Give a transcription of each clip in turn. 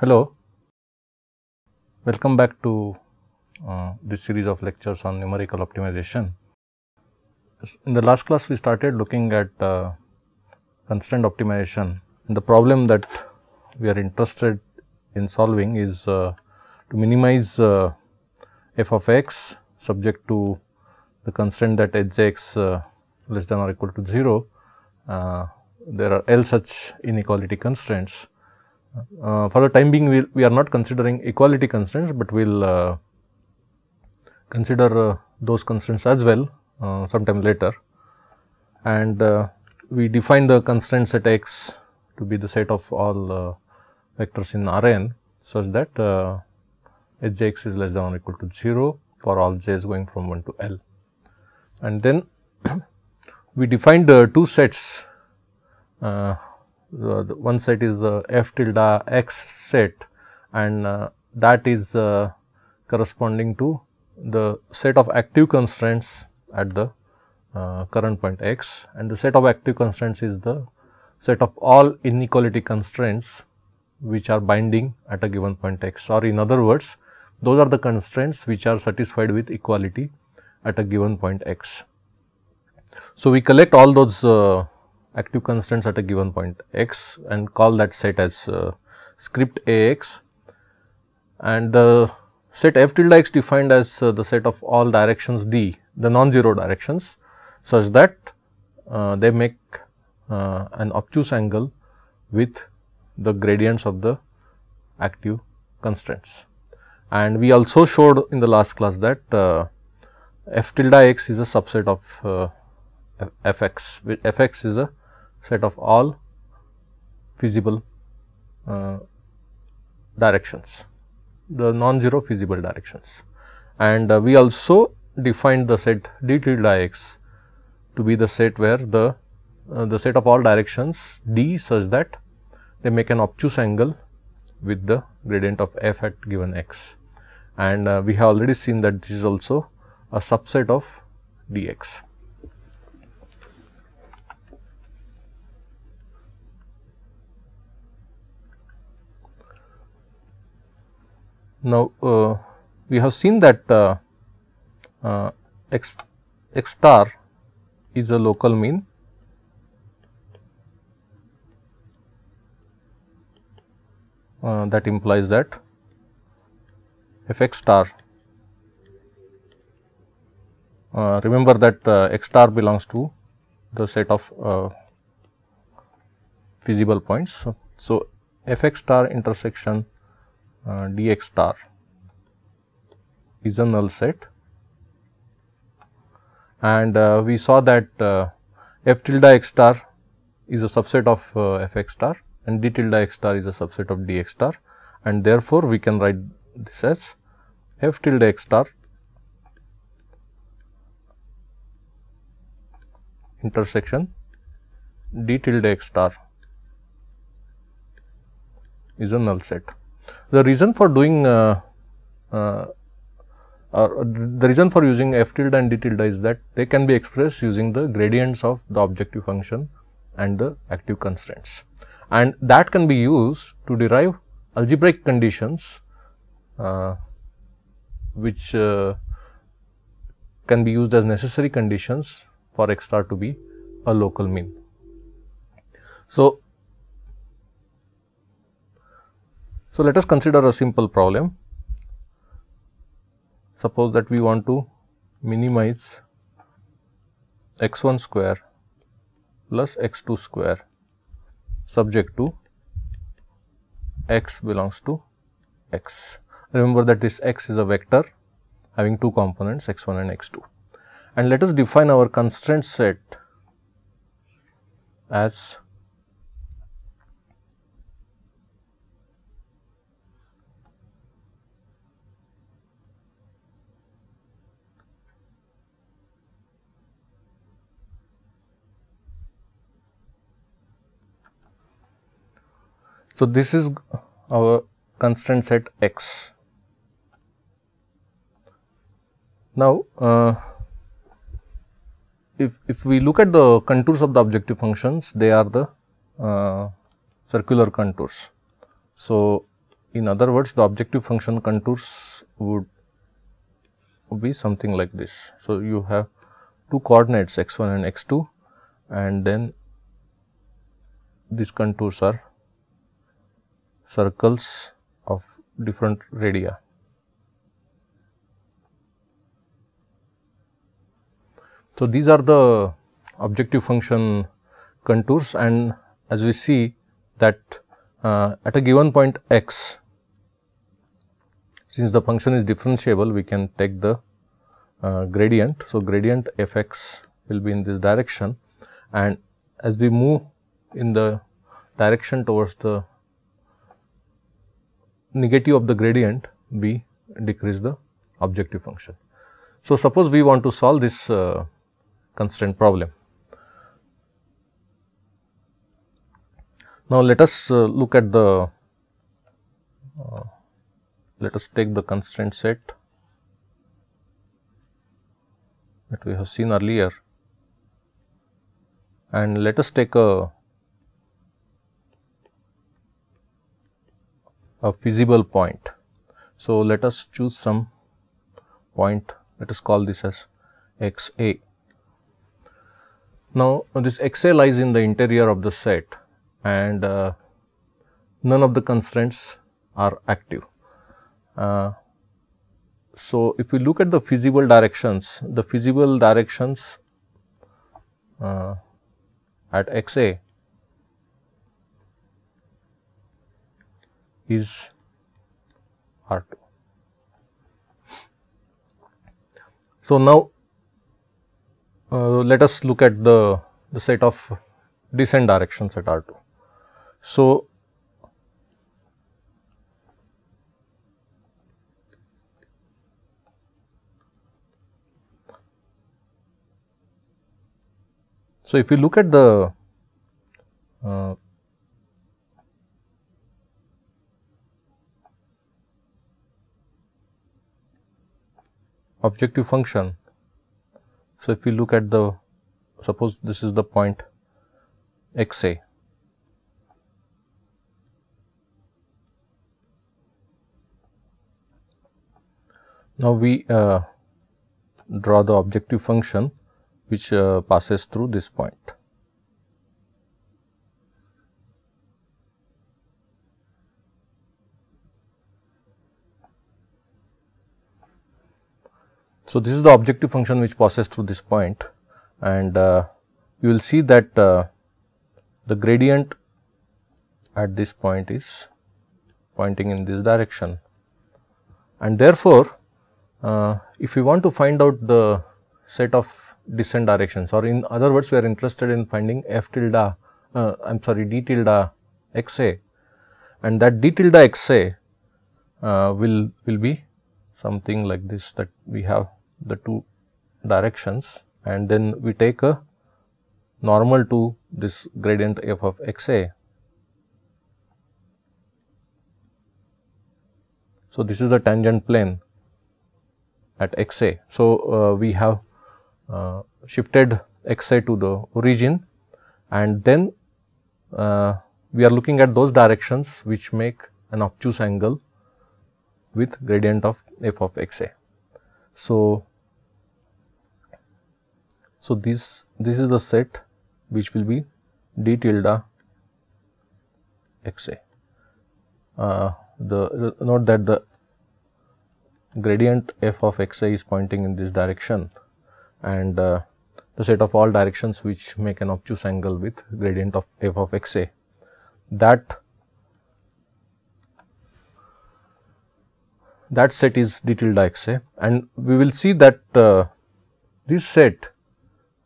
Hello, welcome back to uh, this series of lectures on numerical optimization. In the last class, we started looking at uh, constraint optimization and the problem that we are interested in solving is uh, to minimize uh, f of x subject to the constraint that h x uh, less than or equal to 0. Uh, there are L such inequality constraints uh, for the time being we, we are not considering equality constraints, but we will uh, consider uh, those constraints as well uh, sometime later and uh, we define the constraint set x to be the set of all vectors in Rn such that uh, hjx is less than or equal to 0 for all j's going from 1 to L. And then we defined uh, two sets uh, uh, the one set is the f tilde x set and uh, that is uh, corresponding to the set of active constraints at the uh, current point x and the set of active constraints is the set of all inequality constraints which are binding at a given point x or in other words those are the constraints which are satisfied with equality at a given point x. So, we collect all those uh, active constants at a given point x and call that set as uh, script ax and the set f tilde x defined as uh, the set of all directions d the non-zero directions such that uh, they make uh, an obtuse angle with the gradients of the active constraints. And we also showed in the last class that uh, f tilde x is a subset of uh, f x, fx is a set of all feasible uh, directions, the non-zero feasible directions. And uh, we also defined the set d tilde x to be the set where the uh, the set of all directions d such that they make an obtuse angle with the gradient of f at given x. And uh, we have already seen that this is also a subset of dx. Now, uh, we have seen that uh, uh, x, x star is a local mean uh, that implies that f x star uh, remember that uh, x star belongs to the set of feasible points. So, so f x star intersection dx star is a null set and uh, we saw that uh, f tilde x star is a subset of uh, f x star and d tilde x star is a subset of d x star and therefore, we can write this as f tilde x star intersection d tilde x star is a null set. The reason for doing uh, uh, or the reason for using f tilde and d tilde is that they can be expressed using the gradients of the objective function and the active constraints. And that can be used to derive algebraic conditions uh, which uh, can be used as necessary conditions for x star to be a local mean. So, So, let us consider a simple problem. Suppose that we want to minimize x 1 square plus x 2 square subject to x belongs to x. Remember that this x is a vector having two components x 1 and x 2 and let us define our constraint set as So, this is our constraint set x. Now, uh, if, if we look at the contours of the objective functions, they are the uh, circular contours. So, in other words, the objective function contours would be something like this. So, you have two coordinates x 1 and x 2 and then these contours are circles of different radii. So, these are the objective function contours and as we see that uh, at a given point x, since the function is differentiable, we can take the uh, gradient. So, gradient f x will be in this direction and as we move in the direction towards the negative of the gradient we decrease the objective function. So, suppose we want to solve this uh, constraint problem. Now, let us uh, look at the uh, let us take the constraint set that we have seen earlier and let us take a a feasible point. So, let us choose some point let us call this as x a. Now, this x a lies in the interior of the set and uh, none of the constraints are active. Uh, so, if we look at the feasible directions, the feasible directions uh, at x a is R 2. So, now uh, let us look at the, the set of descent directions at R 2. So, So, if you look at the objective function. So, if we look at the suppose this is the point x a Now, we uh, draw the objective function which uh, passes through this point. So, this is the objective function which passes through this point and uh, you will see that uh, the gradient at this point is pointing in this direction. And therefore, uh, if we want to find out the set of descent directions or in other words we are interested in finding f tilde uh, I am sorry d tilde xa and that d tilde xa uh, will, will be something like this that we have the two directions and then we take a normal to this gradient f of x a. So, this is the tangent plane at x a. So, uh, we have uh, shifted x a to the origin and then uh, we are looking at those directions which make an obtuse angle with gradient of f of x a. So, so this this is the set which will be d tilde xa. Uh, the note that the gradient f of xa is pointing in this direction and uh, the set of all directions which make an obtuse angle with gradient of f of xa that that set is d tilde xa and we will see that uh, this set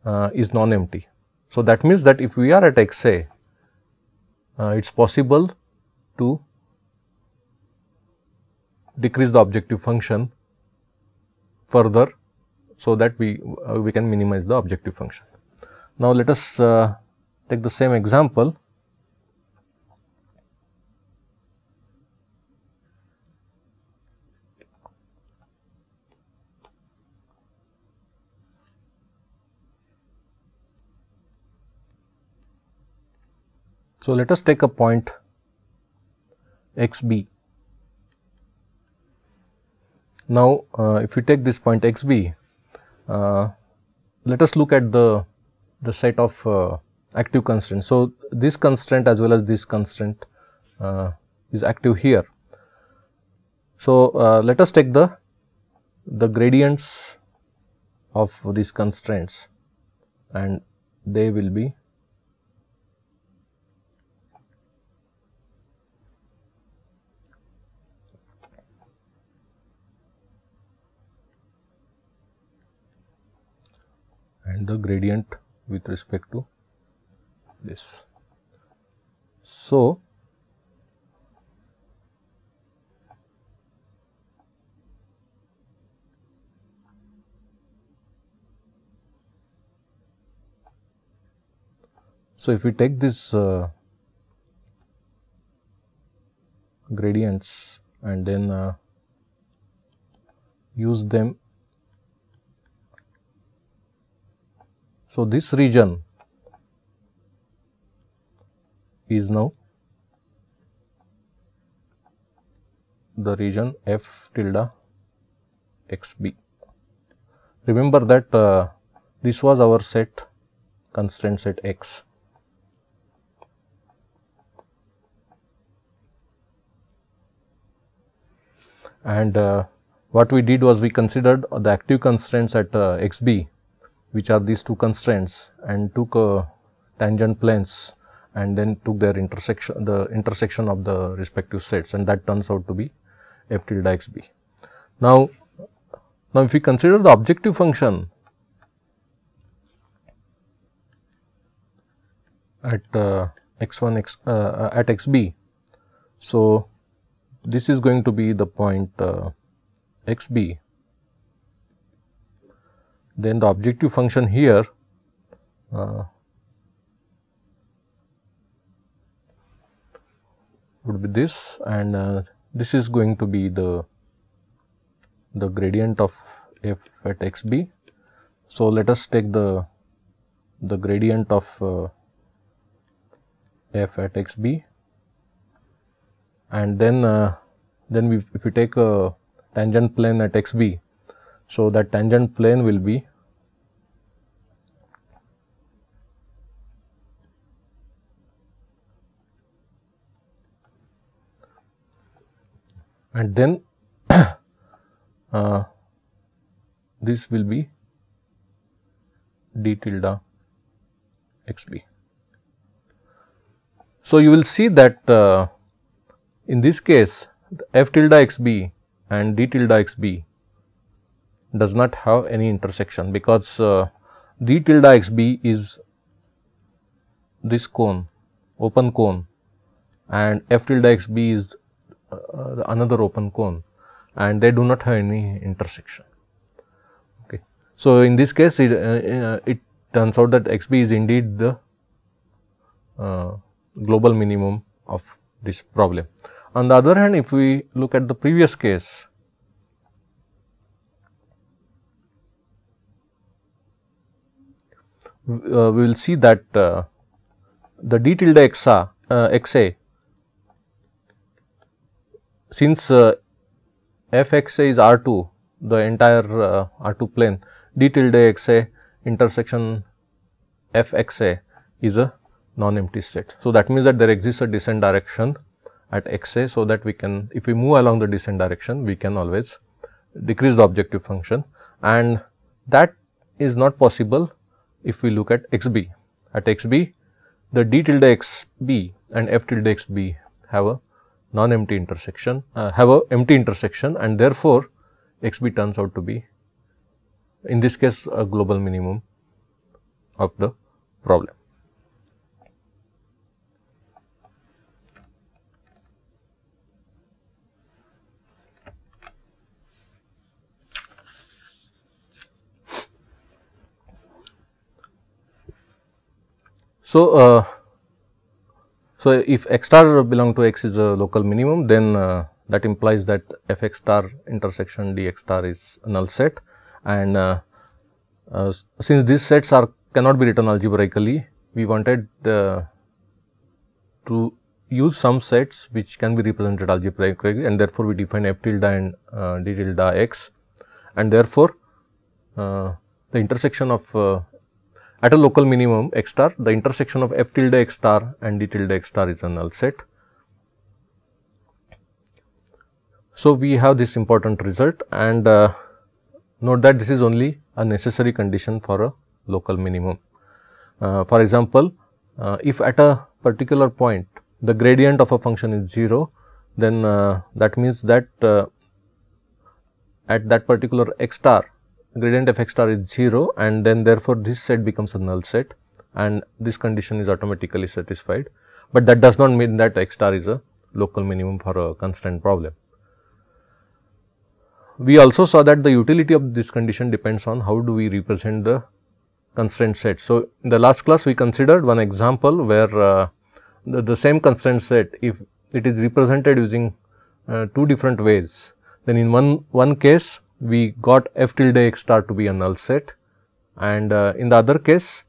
uh, is non-empty. So, that means that if we are at xa, uh, it is possible to decrease the objective function further, so that we, uh, we can minimize the objective function. Now, let us uh, take the same example So, let us take a point x b. Now, uh, if we take this point x b, uh, let us look at the, the set of uh, active constraints. So, this constraint as well as this constraint uh, is active here. So, uh, let us take the, the gradients of these constraints and they will be and the gradient with respect to this. So, So, if we take these uh, gradients and then uh, use them So, this region is now the region f tilde x b. Remember that uh, this was our set constraint set x. And uh, what we did was we considered the active constraints at uh, x b which are these two constraints and took uh, tangent planes and then took their intersection, the intersection of the respective sets and that turns out to be f tilde x b. Now, now if we consider the objective function at uh, x1 x uh, uh at xb. So, this is going to be the point uh, xb then the objective function here uh, would be this and uh, this is going to be the the gradient of f at x b. So, let us take the the gradient of uh, f at x b and then uh, then we if we take a tangent plane at x b. So, that tangent plane will be and then uh, this will be d tilde x b. So, you will see that uh, in this case f tilde x b and d tilde x b does not have any intersection because uh, d tilde x b is this cone open cone and f tilde x b is uh, uh, another open cone and they do not have any intersection. Okay. So, in this case it, uh, it turns out that xb is indeed the uh, global minimum of this problem. On the other hand if we look at the previous case uh, we will see that uh, the d tilde xa, xa since uh, f x a is R 2 the entire uh, R 2 plane d tilde x a intersection f x a is a non empty set. So, that means that there exists a descent direction at x a. So, that we can if we move along the descent direction we can always decrease the objective function and that is not possible if we look at x b. At x b the d tilde x b and f tilde x b have a non-empty intersection uh, have a empty intersection and therefore, x b turns out to be in this case a global minimum of the problem. So, uh, so, if x star belong to x is a local minimum then uh, that implies that f x star intersection d x star is null set and uh, uh, since these sets are cannot be written algebraically we wanted uh, to use some sets which can be represented algebraically and therefore, we define f tilde and uh, d tilde x and therefore, uh, the intersection of at a local minimum x star, the intersection of f tilde x star and d tilde x star is a null set. So, we have this important result and uh, note that this is only a necessary condition for a local minimum. Uh, for example, uh, if at a particular point the gradient of a function is 0, then uh, that means that uh, at that particular x star gradient f x star is 0 and then therefore, this set becomes a null set and this condition is automatically satisfied, but that does not mean that x star is a local minimum for a constraint problem. We also saw that the utility of this condition depends on how do we represent the constraint set. So, in the last class we considered one example where uh, the, the, same constraint set if it is represented using uh, two different ways then in one one case we got f tilde x star to be a null set and uh, in the other case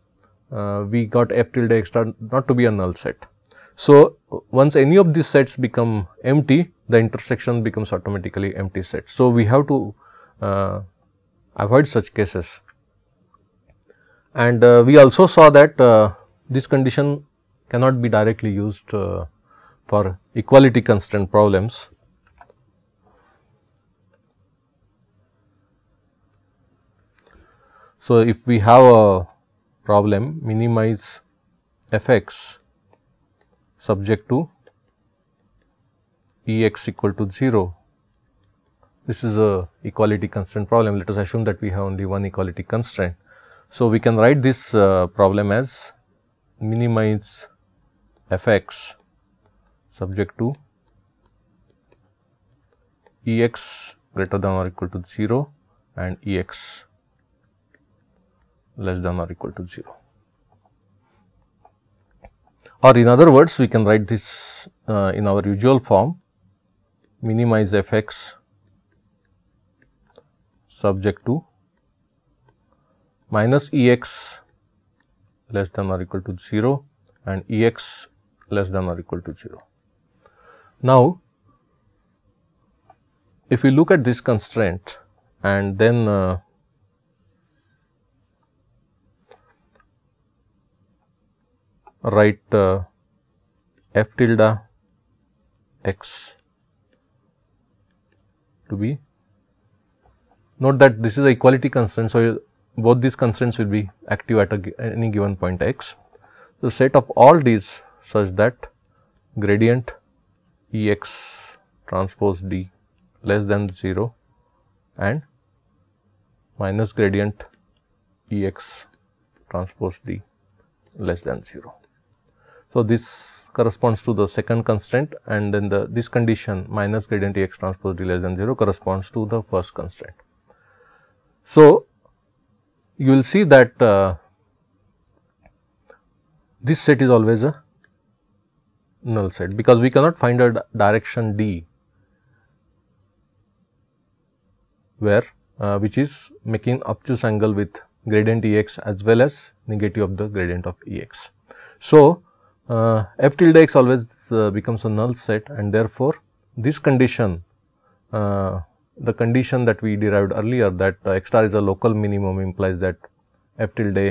uh, we got f tilde x star not to be a null set. So, once any of these sets become empty the intersection becomes automatically empty set. So, we have to uh, avoid such cases and uh, we also saw that uh, this condition cannot be directly used uh, for equality constraint problems So, if we have a problem minimize f x subject to E x equal to 0. This is a equality constraint problem. Let us assume that we have only one equality constraint. So, we can write this uh, problem as minimize f x subject to E x greater than or equal to 0 and E x less than or equal to 0. Or in other words, we can write this uh, in our usual form minimize f x subject to minus E x less than or equal to 0 and E x less than or equal to 0. Now, if we look at this constraint and then uh, write uh, f tilde x to be note that this is a equality constraint. So, both these constraints will be active at a, any given point x. The set of all these such that gradient E x transpose d less than 0 and minus gradient E x transpose d less than 0. So, this corresponds to the second constraint and then the this condition minus gradient x transpose d less than 0 corresponds to the first constraint. So, you will see that uh, this set is always a null set because we cannot find a direction d where uh, which is making obtuse angle with gradient E x as well as negative of the gradient of E x. So, uh, f tilde x always uh, becomes a null set and therefore, this condition uh, the condition that we derived earlier that x star is a local minimum implies that f tilde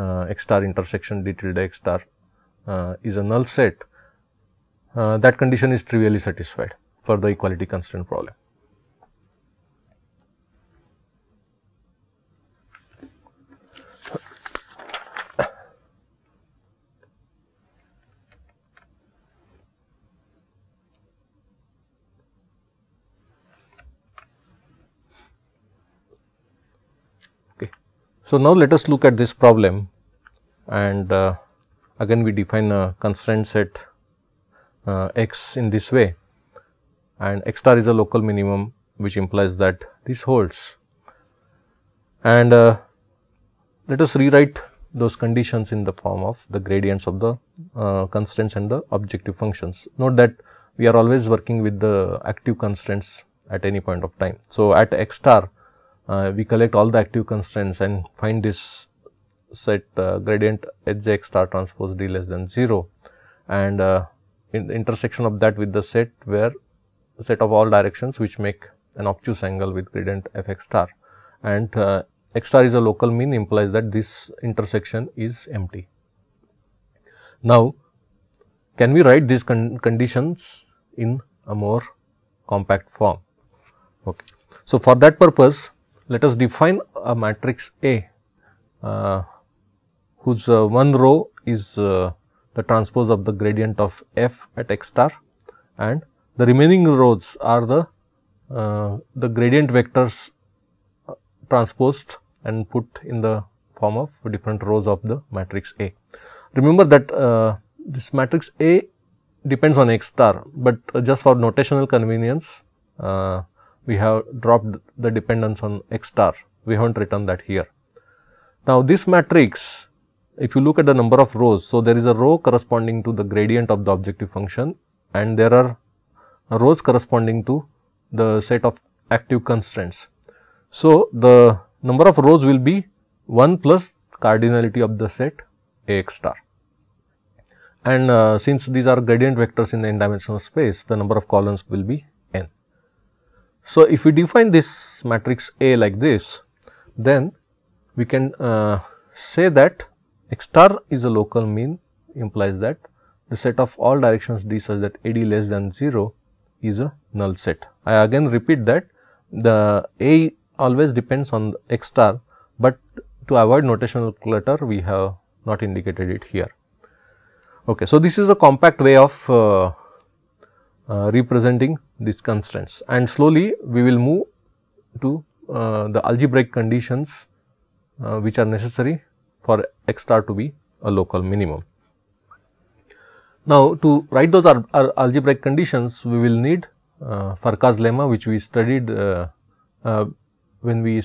uh, x star intersection d tilde x star uh, is a null set, uh, that condition is trivially satisfied for the equality constraint problem. So, now let us look at this problem and uh, again we define a uh, constraint set uh, x in this way and x star is a local minimum which implies that this holds. And uh, let us rewrite those conditions in the form of the gradients of the uh, constraints and the objective functions. Note that we are always working with the active constraints at any point of time. So, at x star uh, we collect all the active constraints and find this set uh, gradient Hx star transpose d less than 0 and uh, in the intersection of that with the set where set of all directions which make an obtuse angle with gradient fx star and uh, x star is a local mean implies that this intersection is empty. Now, can we write these con conditions in a more compact form? Okay. So, for that purpose let us define a matrix A uh, whose uh, one row is uh, the transpose of the gradient of f at x star and the remaining rows are the, uh, the gradient vectors uh, transposed and put in the form of different rows of the matrix A. Remember that uh, this matrix A depends on x star, but just for notational convenience we have dropped the dependence on x star. We have not written that here. Now, this matrix, if you look at the number of rows, so there is a row corresponding to the gradient of the objective function and there are rows corresponding to the set of active constraints. So, the number of rows will be 1 plus cardinality of the set Ax star. And uh, since these are gradient vectors in the n dimensional space, the number of columns will be so, if we define this matrix A like this, then we can uh, say that X star is a local mean implies that the set of all directions D such that AD less than 0 is a null set. I again repeat that the A always depends on X star, but to avoid notational clutter we have not indicated it here. Okay, so, this is a compact way of uh, uh, representing these constraints and slowly we will move to uh, the algebraic conditions uh, which are necessary for x star to be a local minimum. Now, to write those algebraic conditions we will need uh, Farkas lemma which we studied uh, when we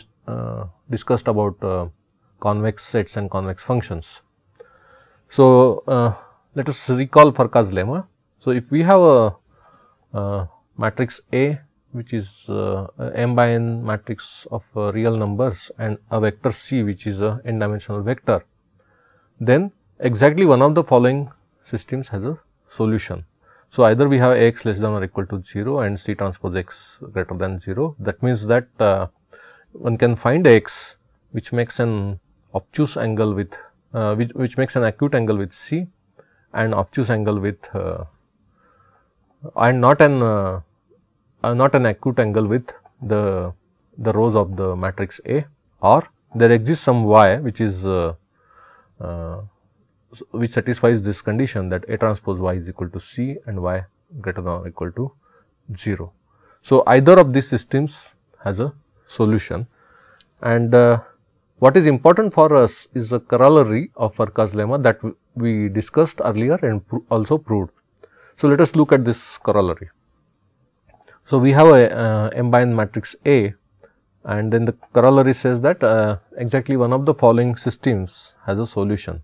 discussed about convex sets and convex functions. So, let us recall Farkas lemma. So, if we have a uh, matrix A which is uh, m by n matrix of uh, real numbers and a vector C which is a n dimensional vector, then exactly one of the following systems has a solution. So, either we have x less than or equal to 0 and C transpose x greater than 0. That means that uh, one can find x which makes an obtuse angle with uh, which, which makes an acute angle with C and obtuse angle with uh, and not an uh, uh, not an acute angle with the the rows of the matrix A or there exists some y which is uh, uh, which satisfies this condition that A transpose y is equal to C and y greater than or equal to 0. So, either of these systems has a solution and uh, what is important for us is a corollary of Farkas lemma that we discussed earlier and also proved so, let us look at this corollary. So, we have a uh, n matrix A and then the corollary says that uh, exactly one of the following systems has a solution.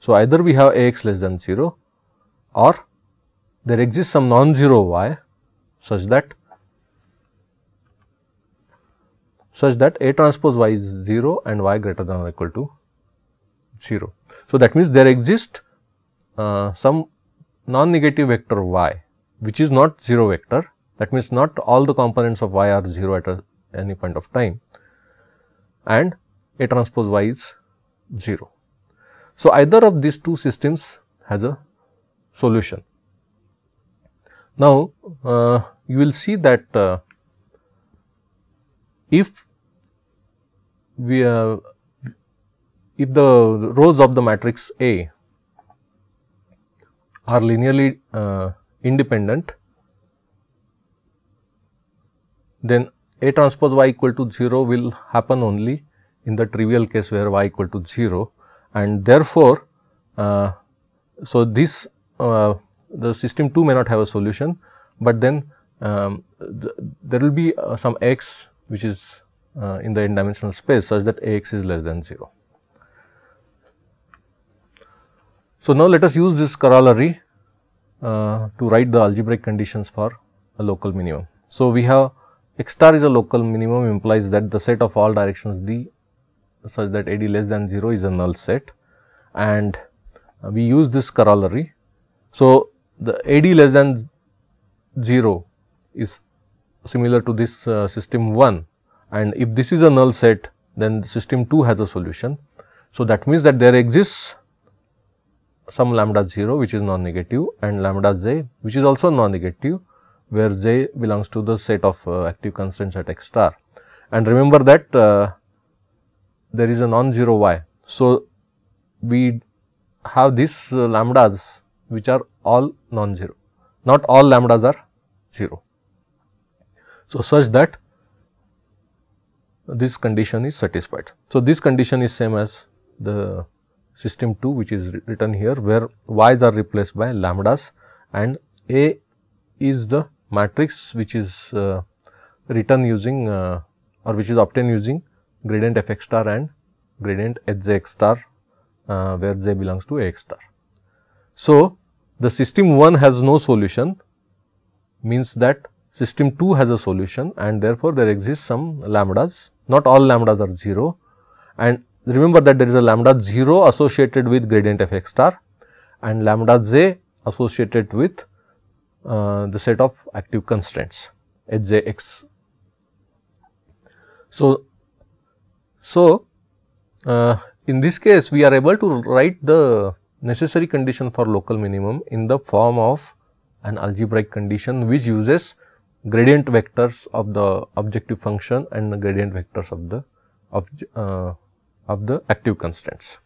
So, either we have Ax less than 0 or there exists some non-zero y such that such that A transpose y is 0 and y greater than or equal to 0. So, that means there exists uh, some non-negative vector y which is not 0 vector that means not all the components of y are 0 at a, any point of time and A transpose y is 0. So, either of these two systems has a solution. Now, uh, you will see that uh, if we uh, if the rows of the matrix A are linearly uh, independent, then A transpose y equal to 0 will happen only in the trivial case where y equal to 0 and therefore, uh, so this uh, the system 2 may not have a solution, but then um, th there will be uh, some x which is uh, in the n dimensional space such that A x is less than 0. So, now let us use this corollary uh, to write the algebraic conditions for a local minimum. So, we have x star is a local minimum implies that the set of all directions d such that ad less than 0 is a null set and uh, we use this corollary. So, the ad less than 0 is similar to this uh, system 1 and if this is a null set then system 2 has a solution. So, that means that there exists some lambda 0 which is non-negative and lambda j which is also non-negative where j belongs to the set of uh, active constraints at x star. And remember that uh, there is a non-zero y. So, we have these uh, lambdas which are all non-zero, not all lambdas are 0. So, such that this condition is satisfied. So, this condition is same as the system 2 which is written here where y's are replaced by lambdas and A is the matrix which is uh, written using uh, or which is obtained using gradient f x star and gradient h z x star uh, where z belongs to a x star. So, the system 1 has no solution means that system 2 has a solution and therefore, there exists some lambdas not all lambdas are 0 and remember that there is a lambda 0 associated with gradient f x star and lambda j associated with uh, the set of active constraints h j x. So, so uh, in this case we are able to write the necessary condition for local minimum in the form of an algebraic condition which uses gradient vectors of the objective function and the gradient vectors of the of, uh, of the active constraints.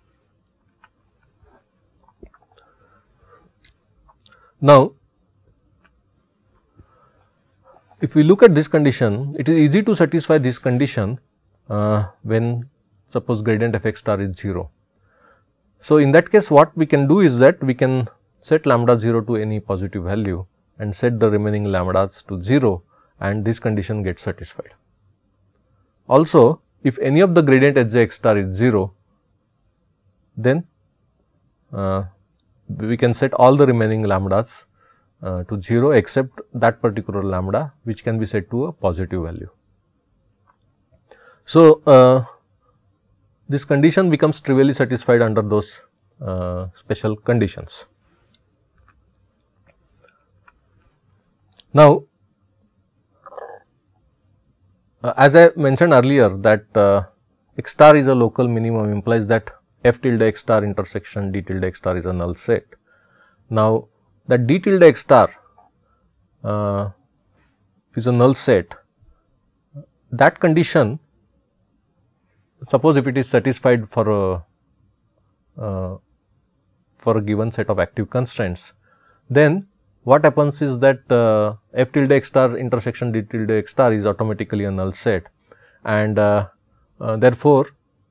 Now, if we look at this condition, it is easy to satisfy this condition uh, when suppose gradient f x star is 0. So, in that case what we can do is that we can set lambda 0 to any positive value and set the remaining lambdas to 0 and this condition gets satisfied. Also if any of the gradient at z x star is 0, then uh, we can set all the remaining lambdas uh, to 0 except that particular lambda which can be set to a positive value. So, uh, this condition becomes trivially satisfied under those uh, special conditions. Now, uh, as I mentioned earlier that uh, x star is a local minimum implies that f tilde x star intersection d tilde x star is a null set. Now, that d tilde x star uh, is a null set that condition suppose if it is satisfied for a uh, for a given set of active constraints then what happens is that uh, f tilde x star intersection d tilde x star is automatically a null set and uh, uh, therefore,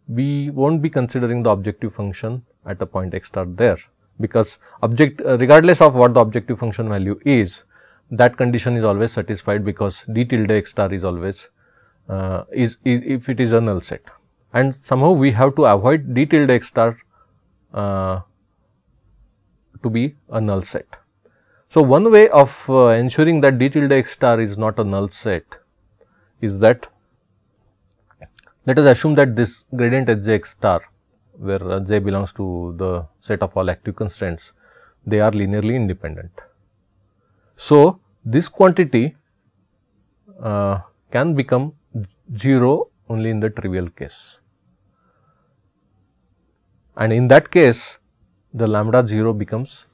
we will not be considering the objective function at a point x star there because object uh, regardless of what the objective function value is that condition is always satisfied because d tilde x star is always uh, is, is if it is a null set and somehow we have to avoid d tilde x star uh, to be a null set. So, one way of uh, ensuring that d tilde x star is not a null set is that let us assume that this gradient h j x star where uh, j belongs to the set of all active constraints they are linearly independent. So, this quantity uh, can become 0 only in the trivial case and in that case the lambda 0 becomes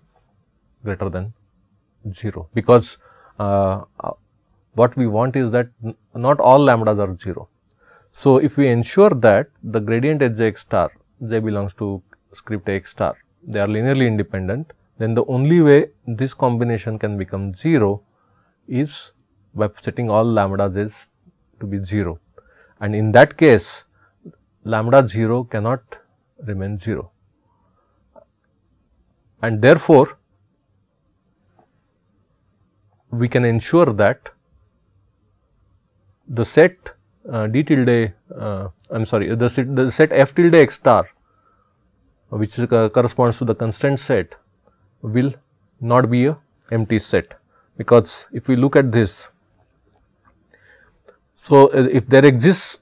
greater than 0 because uh, what we want is that not all lambdas are 0. So, if we ensure that the gradient at j x star j belongs to script x star they are linearly independent then the only way this combination can become 0 is by setting all lambdas is to be 0 and in that case lambda 0 cannot remain 0 and therefore, we can ensure that the set uh, d tilde uh, I am sorry the set, the set f tilde x star which uh, corresponds to the constant set will not be a empty set because if we look at this. So, uh, if there exists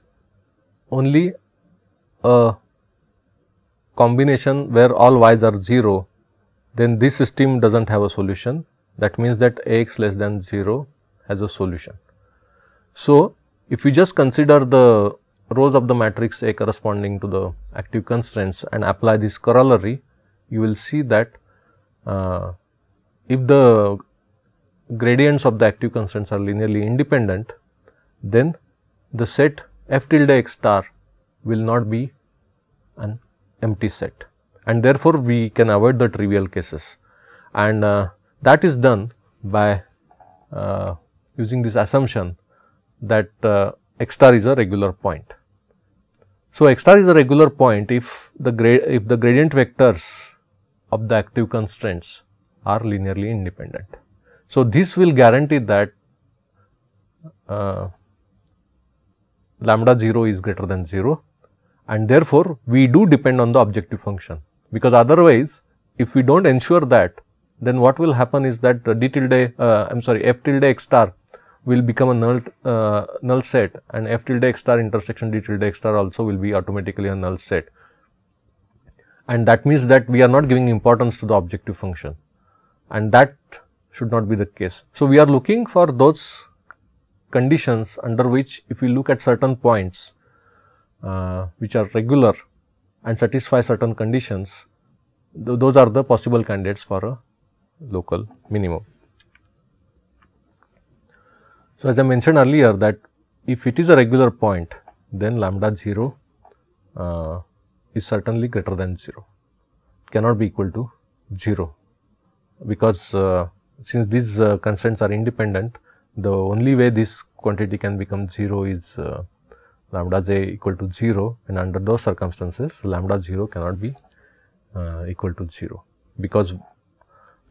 only a combination where all y's are 0 then this system does not have a solution that means that Ax less than 0 has a solution. So, if we just consider the rows of the matrix A corresponding to the active constraints and apply this corollary, you will see that uh, if the gradients of the active constraints are linearly independent, then the set f tilde x star will not be an empty set and therefore, we can avoid the trivial cases and uh, that is done by uh, using this assumption that uh, x star is a regular point. So, x star is a regular point if the if the gradient vectors of the active constraints are linearly independent. So, this will guarantee that uh, lambda 0 is greater than 0 and therefore, we do depend on the objective function because otherwise if we do not ensure that then what will happen is that d tilde uh, I'm sorry f tilde x star will become a null uh, null set and f tilde x star intersection d tilde x star also will be automatically a null set and that means that we are not giving importance to the objective function and that should not be the case. So, we are looking for those conditions under which if we look at certain points uh, which are regular and satisfy certain conditions, th those are the possible candidates for a local minimum. So, as I mentioned earlier that if it is a regular point then lambda 0 uh, is certainly greater than 0 cannot be equal to 0 because uh, since these uh, constraints are independent the only way this quantity can become 0 is uh, lambda j equal to 0 and under those circumstances lambda 0 cannot be uh, equal to 0 because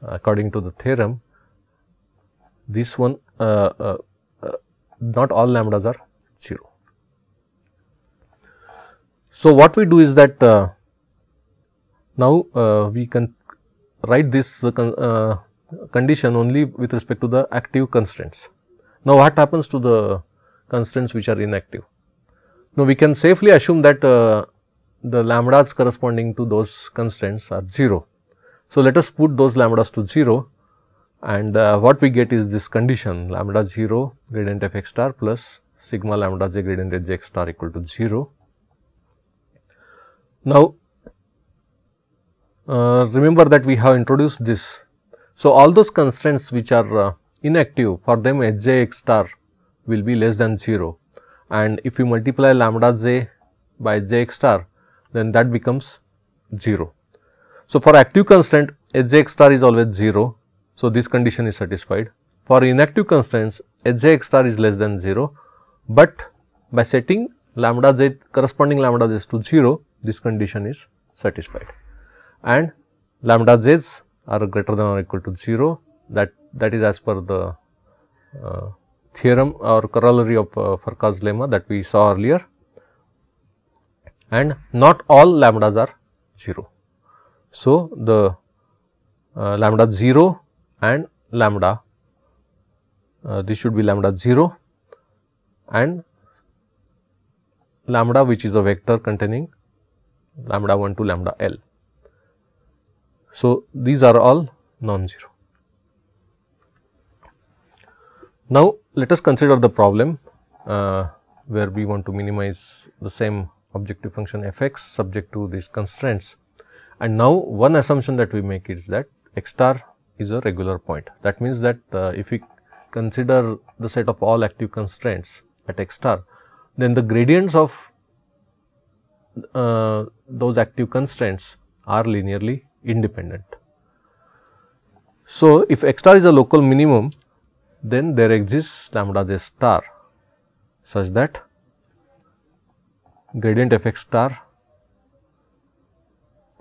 according to the theorem this one uh, uh, uh, not all lambdas are 0. So, what we do is that uh, now uh, we can write this uh, con condition only with respect to the active constraints. Now, what happens to the constraints which are inactive? Now, we can safely assume that the lambdas corresponding to those constraints are 0 so, let us put those lambdas to 0 and uh, what we get is this condition lambda 0 gradient f x star plus sigma lambda j gradient h x star equal to 0. Now, uh, remember that we have introduced this. So, all those constraints which are uh, inactive for them h j x star will be less than 0 and if you multiply lambda j by j x star then that becomes 0. So, for active constraint Hx star is always 0. So, this condition is satisfied. For inactive constraints Hx star is less than 0, but by setting lambda z corresponding lambda z to 0 this condition is satisfied and lambda z's are greater than or equal to 0 that that is as per the uh, theorem or corollary of uh, Farka's lemma that we saw earlier and not all lambdas are 0. So, the uh, lambda 0 and lambda uh, this should be lambda 0 and lambda which is a vector containing lambda 1 to lambda L. So, these are all non-zero. Now, let us consider the problem uh, where we want to minimize the same objective function f x subject to these constraints and now one assumption that we make is that x star is a regular point. That means that uh, if we consider the set of all active constraints at x star, then the gradients of uh, those active constraints are linearly independent. So, if x star is a local minimum, then there exists lambda j star such that gradient f x star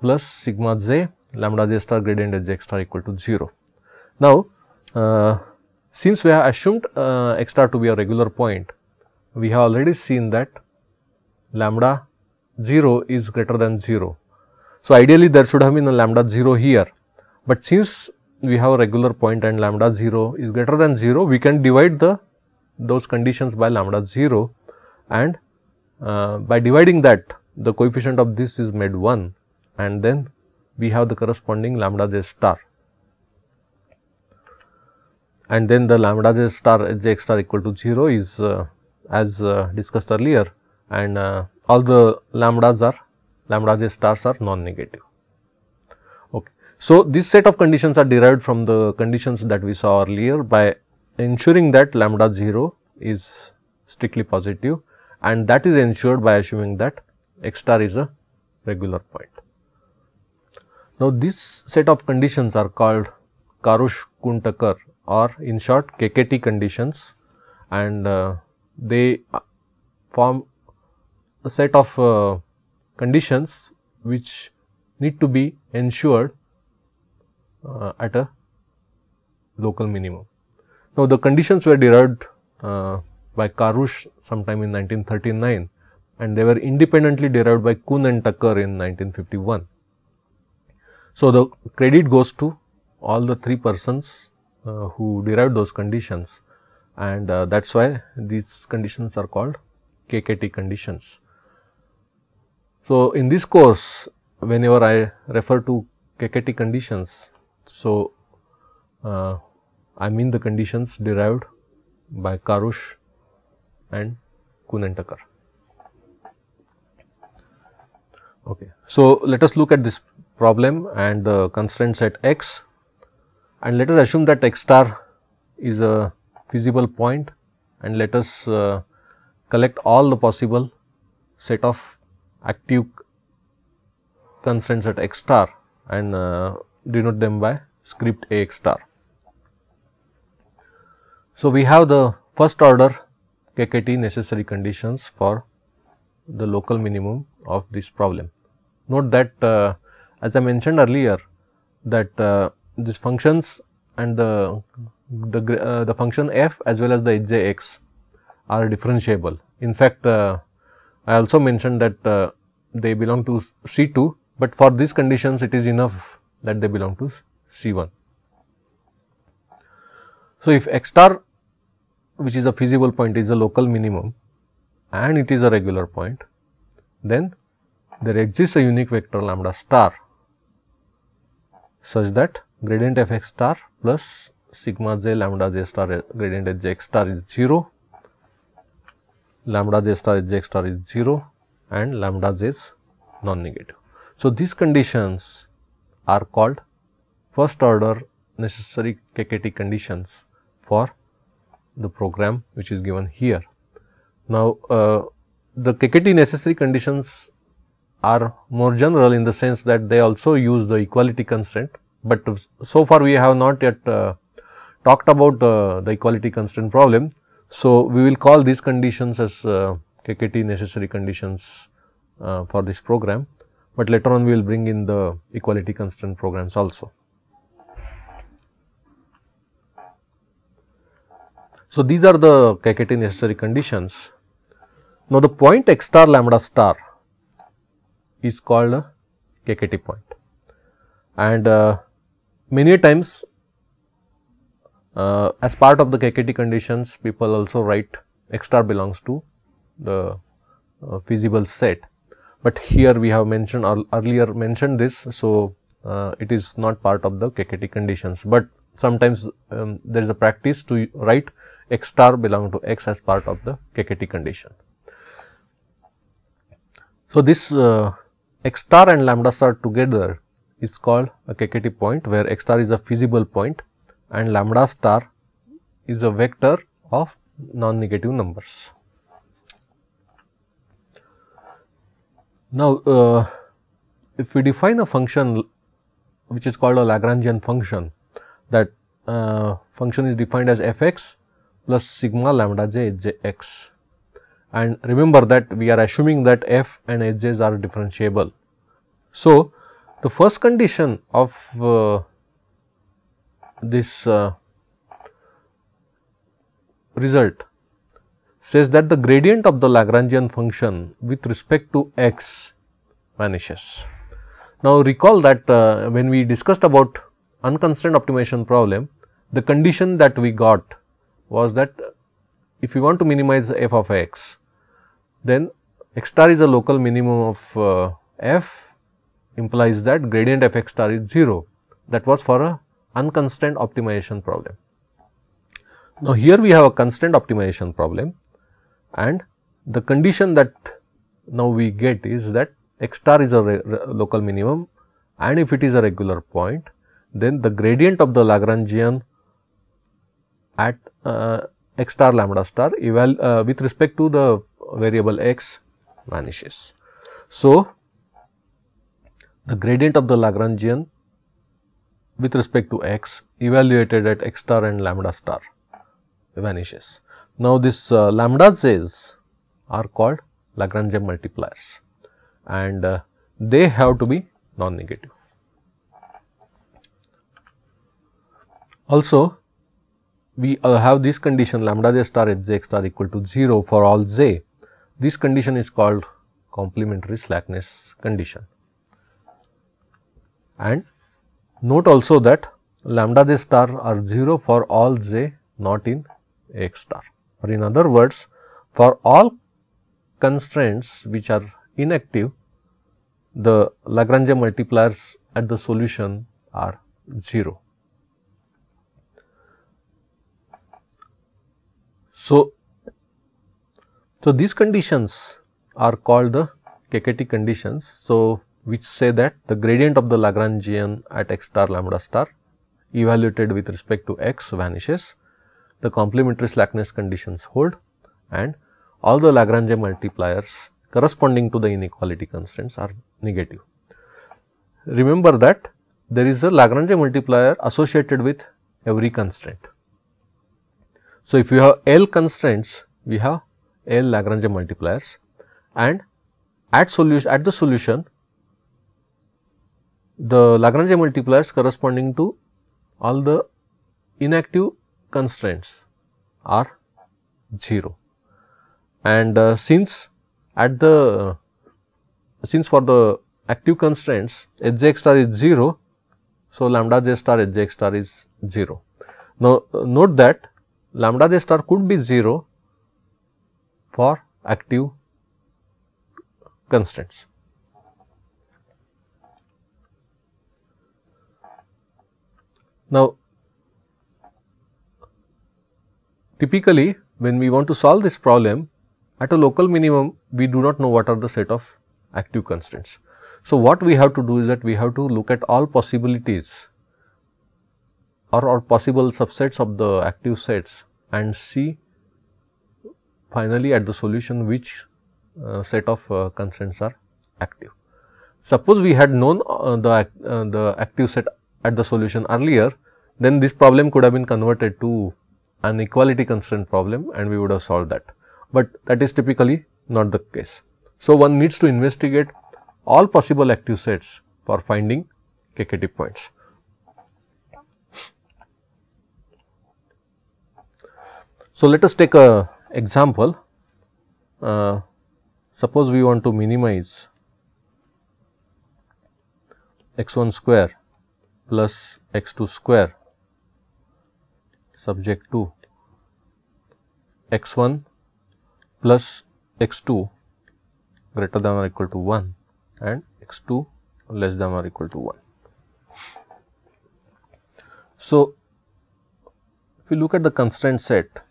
plus sigma j lambda j star gradient at star equal to 0. Now, uh, since we have assumed uh, x star to be a regular point, we have already seen that lambda 0 is greater than 0. So, ideally there should have been a lambda 0 here, but since we have a regular point and lambda 0 is greater than 0, we can divide the those conditions by lambda 0 and uh, by dividing that the coefficient of this is made 1 and then we have the corresponding lambda j star and then the lambda j star j x star equal to 0 is uh, as uh, discussed earlier and uh, all the lambdas are lambda j stars are non-negative. Okay. So, this set of conditions are derived from the conditions that we saw earlier by ensuring that lambda 0 is strictly positive and that is ensured by assuming that x star is a regular point. Now, this set of conditions are called Karush Kuntakar or in short KKT conditions and uh, they uh, form a set of uh, conditions which need to be ensured uh, at a local minimum. Now, the conditions were derived uh, by Karush sometime in 1939 and they were independently derived by Kuhn and Tucker in 1951. So, the credit goes to all the three persons uh, who derived those conditions and uh, that is why these conditions are called KKT conditions. So, in this course whenever I refer to KKT conditions, so uh, I mean the conditions derived by Karush and Kunantakar. Okay. So, let us look at this problem and the uh, constraints at x and let us assume that x star is a feasible point and let us uh, collect all the possible set of active constraints at x star and uh, denote them by script ax star. So, we have the first order KKT necessary conditions for the local minimum of this problem. Note that uh, as I mentioned earlier that uh, these functions and the, the, uh, the function f as well as the hjx are differentiable. In fact, uh, I also mentioned that uh, they belong to C 2, but for these conditions it is enough that they belong to C 1. So, if x star which is a feasible point is a local minimum and it is a regular point, then there exists a unique vector lambda star such that gradient f x star plus sigma j lambda j star eh, gradient h j x star is 0, lambda j star h j x star is 0 and lambda j is non-negative. So, these conditions are called first order necessary KKT conditions for the program which is given here. Now, uh, the KKT necessary conditions are more general in the sense that they also use the equality constraint, but so far we have not yet uh, talked about uh, the equality constraint problem. So, we will call these conditions as uh, KKT necessary conditions uh, for this program, but later on we will bring in the equality constraint programs also. So, these are the KKT necessary conditions. Now, the point x star lambda star is called a KKT point. And uh, many times uh, as part of the KKT conditions, people also write X star belongs to the uh, feasible set. But here we have mentioned earlier mentioned this, so uh, it is not part of the KKT conditions. But sometimes um, there is a practice to write X star belong to X as part of the KKT condition. So, this uh, x star and lambda star together is called a KKT point where x star is a feasible point and lambda star is a vector of non-negative numbers. Now, uh, if we define a function which is called a Lagrangian function that uh, function is defined as f x plus sigma lambda j j x and remember that we are assuming that f and h's are differentiable. So, the first condition of uh, this uh, result says that the gradient of the Lagrangian function with respect to x vanishes. Now, recall that uh, when we discussed about unconstrained optimization problem, the condition that we got was that if we want to minimize f of x, then x star is a local minimum of uh, f implies that gradient f x star is 0 that was for a unconstrained optimization problem. Now, here we have a constrained optimization problem and the condition that now we get is that x star is a local minimum and if it is a regular point then the gradient of the Lagrangian at uh, x star lambda star eval uh, with respect to the variable x vanishes. So, the gradient of the Lagrangian with respect to x evaluated at x star and lambda star vanishes. Now, this uh, lambdas is are called Lagrangian multipliers and uh, they have to be non-negative. Also, we uh, have this condition lambda j star h j x star equal to 0 for all j. This condition is called complementary slackness condition. And note also that lambda j star are 0 for all j not in x star or in other words for all constraints which are inactive the Lagrange multipliers at the solution are 0. So, so these conditions are called the KKT conditions. So, which say that the gradient of the Lagrangian at x star lambda star evaluated with respect to x vanishes, the complementary slackness conditions hold and all the Lagrangian multipliers corresponding to the inequality constraints are negative. Remember that there is a Lagrangian multiplier associated with every constraint. So, if you have L constraints, we have L Lagrange multipliers and at solution at the solution the Lagrange multipliers corresponding to all the inactive constraints are 0. And uh, since at the uh, since for the active constraints Hx star is 0, so lambda j star Hx star is 0. Now, uh, note that lambda j star could be 0 for active constraints. Now, typically when we want to solve this problem at a local minimum we do not know what are the set of active constraints. So, what we have to do is that we have to look at all possibilities or, or possible subsets of the active sets and see finally at the solution which uh, set of uh, constraints are active. Suppose we had known uh, the, uh, the active set at the solution earlier, then this problem could have been converted to an equality constraint problem and we would have solved that, but that is typically not the case. So, one needs to investigate all possible active sets for finding KKT points. So, let us take a example. Uh, suppose we want to minimize x 1 square plus x 2 square subject to x 1 plus x 2 greater than or equal to 1 and x 2 less than or equal to 1. So, if you look at the constraint set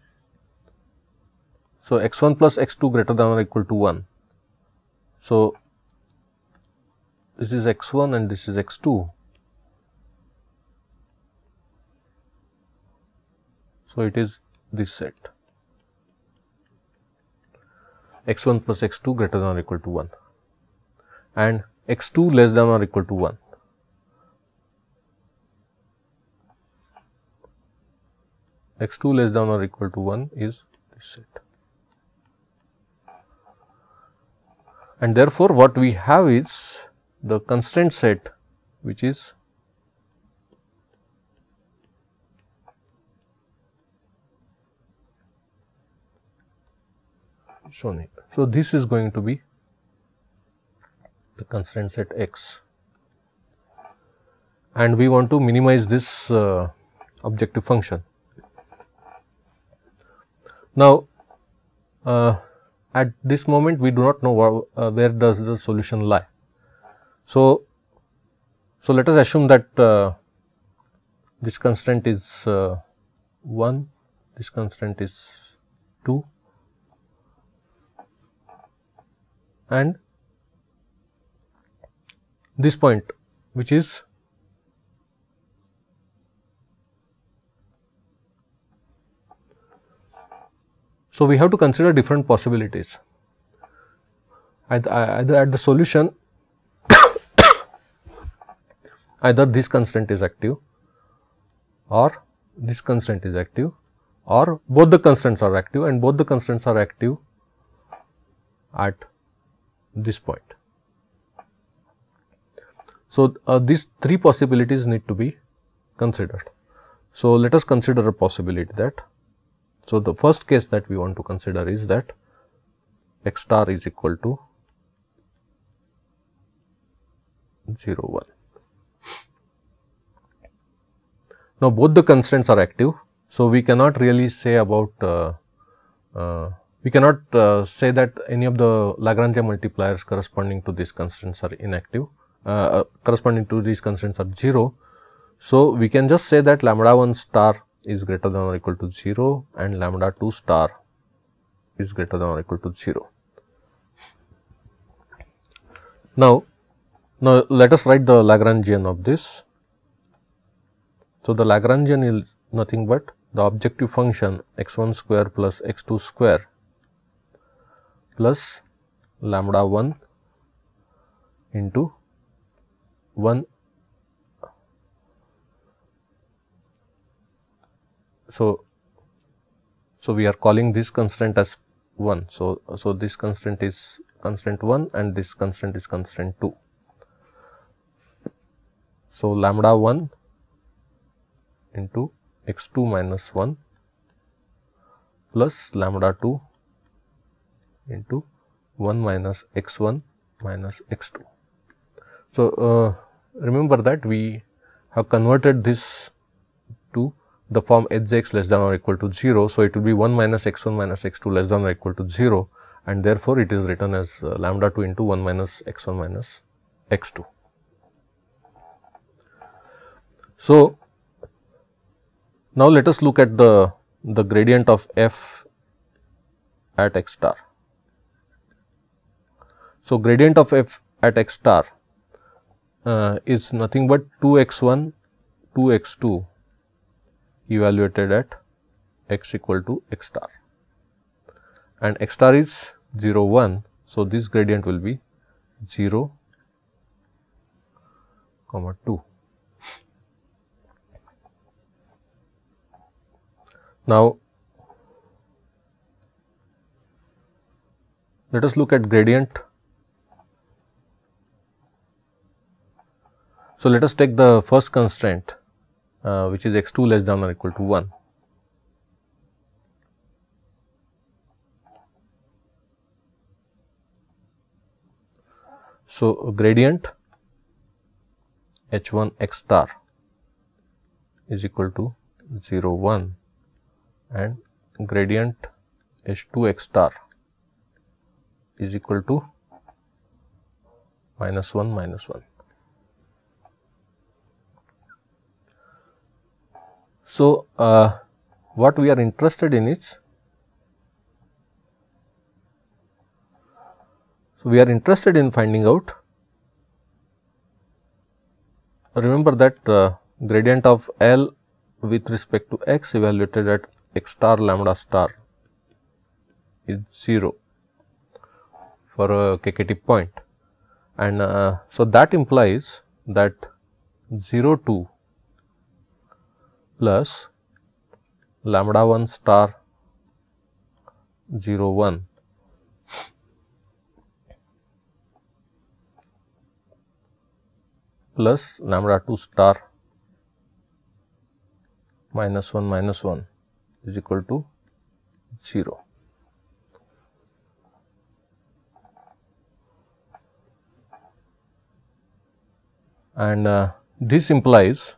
so, x 1 plus x 2 greater than or equal to 1. So, this is x 1 and this is x 2. So, it is this set x 1 plus x 2 greater than or equal to 1 and x 2 less than or equal to 1. x 2 less than or equal to 1 is this set. and therefore, what we have is the constraint set which is shown here. So, this is going to be the constraint set x and we want to minimize this uh, objective function. Now, uh, at this moment we do not know where, uh, where does the solution lie. So, so let us assume that uh, this constraint is uh, 1, this constraint is 2 and this point which is So, we have to consider different possibilities either at the solution either this constant is active or this constant is active or both the constants are active and both the constants are active at this point. So, uh, these three possibilities need to be considered. So, let us consider a possibility that so, the first case that we want to consider is that x star is equal to 0 1. Now, both the constraints are active. So, we cannot really say about uh, uh, we cannot uh, say that any of the Lagrange multipliers corresponding to these constraints are inactive uh, uh, corresponding to these constraints are 0. So, we can just say that lambda 1 star is greater than or equal to 0 and lambda 2 star is greater than or equal to 0. Now, now let us write the Lagrangian of this. So, the Lagrangian is nothing but the objective function x 1 square plus x 2 square plus lambda 1 into 1 So, so we are calling this constraint as 1. So, so this constraint is constraint 1 and this constraint is constraint 2. So, lambda 1 into x 2 minus 1 plus lambda 2 into 1 minus x 1 minus x 2. So, uh, remember that we have converted this the form hx less than or equal to 0. So, it will be 1 minus x1 minus x2 less than or equal to 0 and therefore, it is written as uh, lambda 2 into 1 minus x1 minus x2. So, now let us look at the, the gradient of f at x star. So, gradient of f at x star uh, is nothing but 2 x 1, 2 x 2 evaluated at x equal to x star and x star is 0 1. So, this gradient will be 0 comma 2. Now, let us look at gradient. So, let us take the first constraint uh, which is x 2 less than or equal to 1. So, gradient h 1 x star is equal to 0 1 and gradient h 2 x star is equal to minus 1 minus 1. So, uh, what we are interested in is so we are interested in finding out remember that uh, gradient of L with respect to x evaluated at x star lambda star is 0 for a KKT point and uh, so that implies that 0 to plus lambda 1 star 0 1 plus lambda 2 star minus 1 minus 1 is equal to 0. And uh, this implies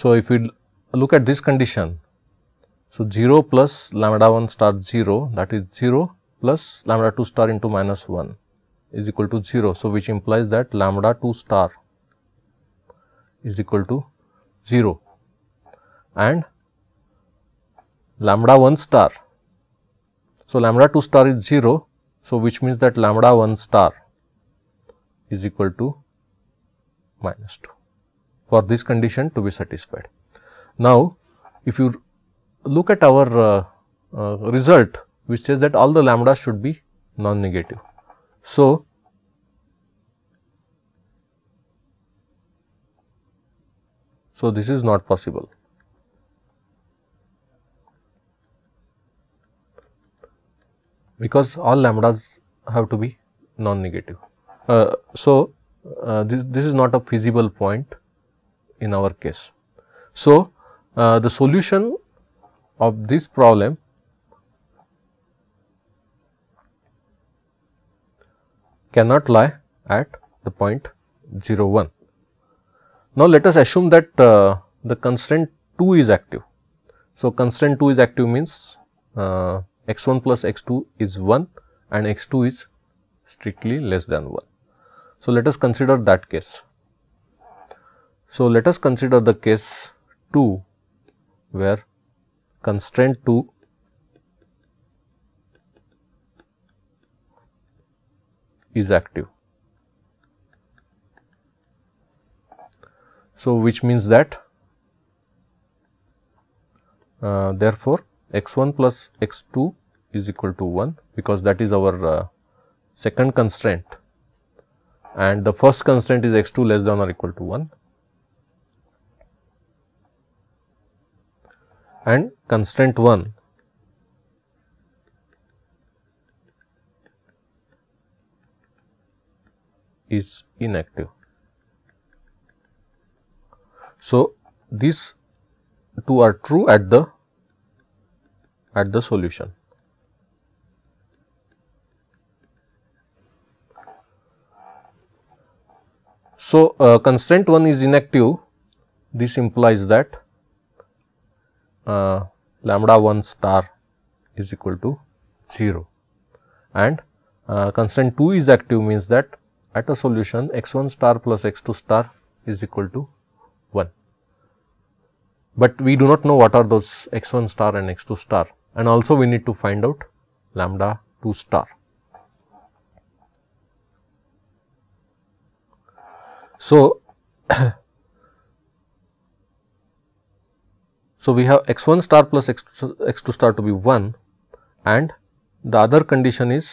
So, if we look at this condition, so 0 plus lambda 1 star 0 that is 0 plus lambda 2 star into minus 1 is equal to 0. So, which implies that lambda 2 star is equal to 0 and lambda 1 star. So, lambda 2 star is 0. So, which means that lambda 1 star is equal to minus 2 for this condition to be satisfied. Now, if you look at our uh, uh, result which says that all the lambdas should be non-negative. So, so this is not possible. because all lambdas have to be non-negative. Uh, so, uh, this, this is not a feasible point in our case. So, uh, the solution of this problem cannot lie at the point 0 1. Now, let us assume that uh, the constraint 2 is active. So, constraint 2 is active means uh, x 1 plus x 2 is 1 and x 2 is strictly less than 1. So, let us consider that case. So, let us consider the case 2 where constraint 2 is active. So, which means that uh, therefore, x 1 plus x 2 is equal to 1 because that is our uh, second constraint and the first constraint is x 2 less than or equal to 1 and constraint 1. is inactive. So, these two are true at the at the solution. So, uh, constraint 1 is inactive this implies that uh, lambda 1 star is equal to 0 and uh, constant 2 is active means that at a solution x 1 star plus x 2 star is equal to 1. But we do not know what are those x 1 star and x 2 star and also we need to find out lambda 2 star. So, So, we have x 1 star plus x, 2 star to be 1 and the other condition is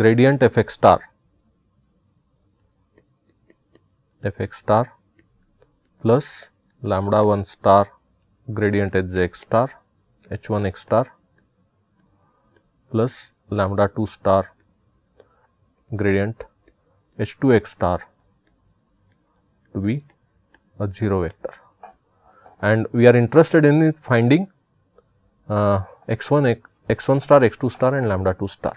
gradient f x star f x star plus lambda 1 star gradient h x star h 1 x star plus lambda 2 star gradient h 2 x star to be a 0 vector and we are interested in finding uh, x 1 x 1 star x 2 star and lambda 2 star.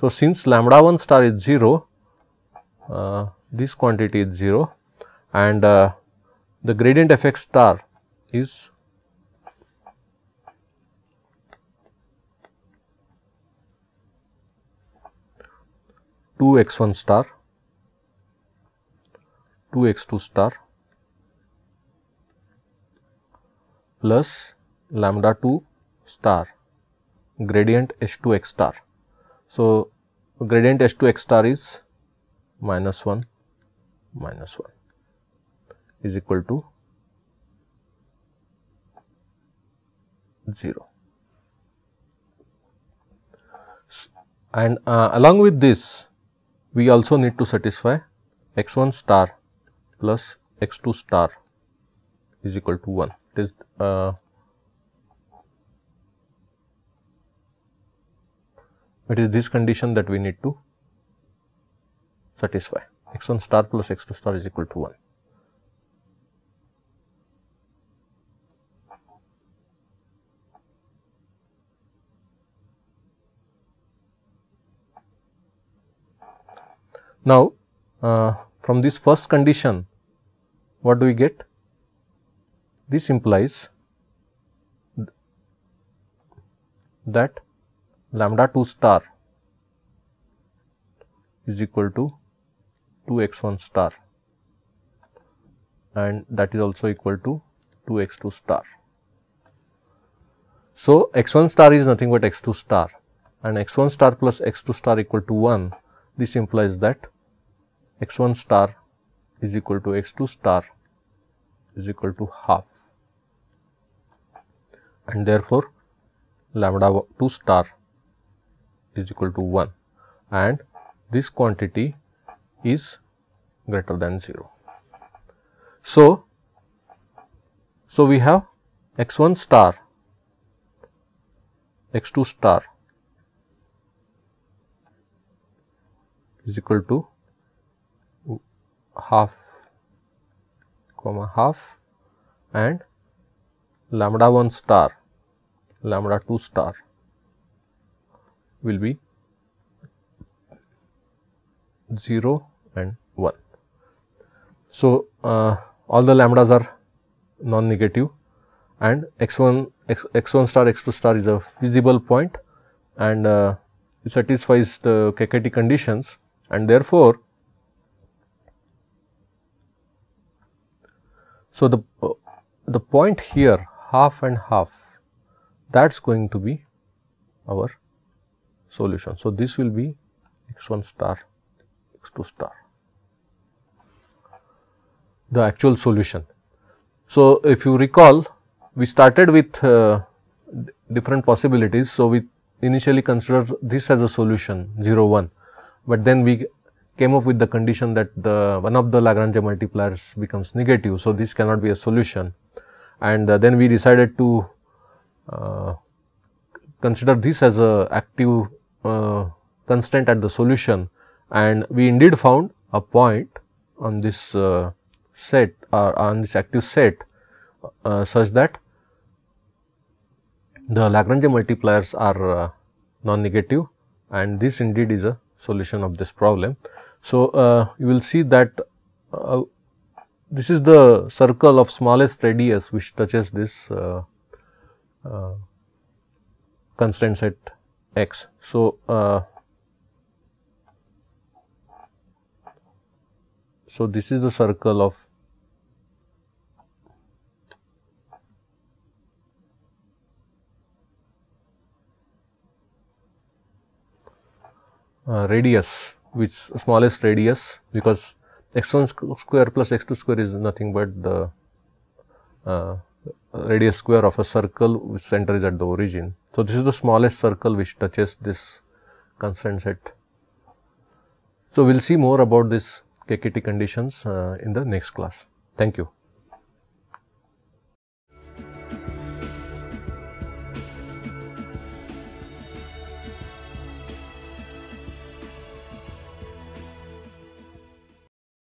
So, since lambda 1 star is 0 uh, this quantity is 0 and uh, the gradient f x star is two x 1 star 2 x 2 star plus lambda 2 star gradient H2 x star. So, gradient H2 x star is minus 1 minus 1 is equal to 0. And uh, along with this, we also need to satisfy x 1 star plus x 2 star is equal to 1 is uh, it is this condition that we need to satisfy x1 star plus x2 star is equal to 1. Now, uh, from this first condition, what do we get? This implies that lambda 2 star is equal to 2 x 1 star and that is also equal to 2 x 2 star. So, x 1 star is nothing but x 2 star and x 1 star plus x 2 star equal to 1. This implies that x 1 star is equal to x 2 star is equal to half and therefore lambda 2 star is equal to 1 and this quantity is greater than 0. So, so we have x 1 star, x 2 star is equal to half comma half and lambda 1 star lambda 2 star will be 0 and 1. So, uh, all the lambdas are non-negative and x 1 x, 1 star x 2 star is a feasible point and uh, it satisfies the KKT conditions and therefore, so the, uh, the point here half and half that is going to be our solution. So, this will be x 1 star x 2 star the actual solution. So, if you recall we started with uh, different possibilities. So, we initially considered this as a solution 0 1, but then we came up with the condition that the one of the Lagrange multipliers becomes negative. So, this cannot be a solution and uh, then we decided to uh, consider this as a active uh, constant at the solution and we indeed found a point on this set or on this active set such that the Lagrange multipliers are uh, non-negative and this indeed is a solution of this problem. So, uh, you will see that uh, this is the circle of smallest radius which touches this uh, uh, constraint set x. So, uh, so this is the circle of uh, radius which smallest radius because x1 square plus x2 square is nothing but the uh, radius square of a circle which center is at the origin. So, this is the smallest circle which touches this constant set. So, we will see more about this KKT conditions uh, in the next class. Thank you.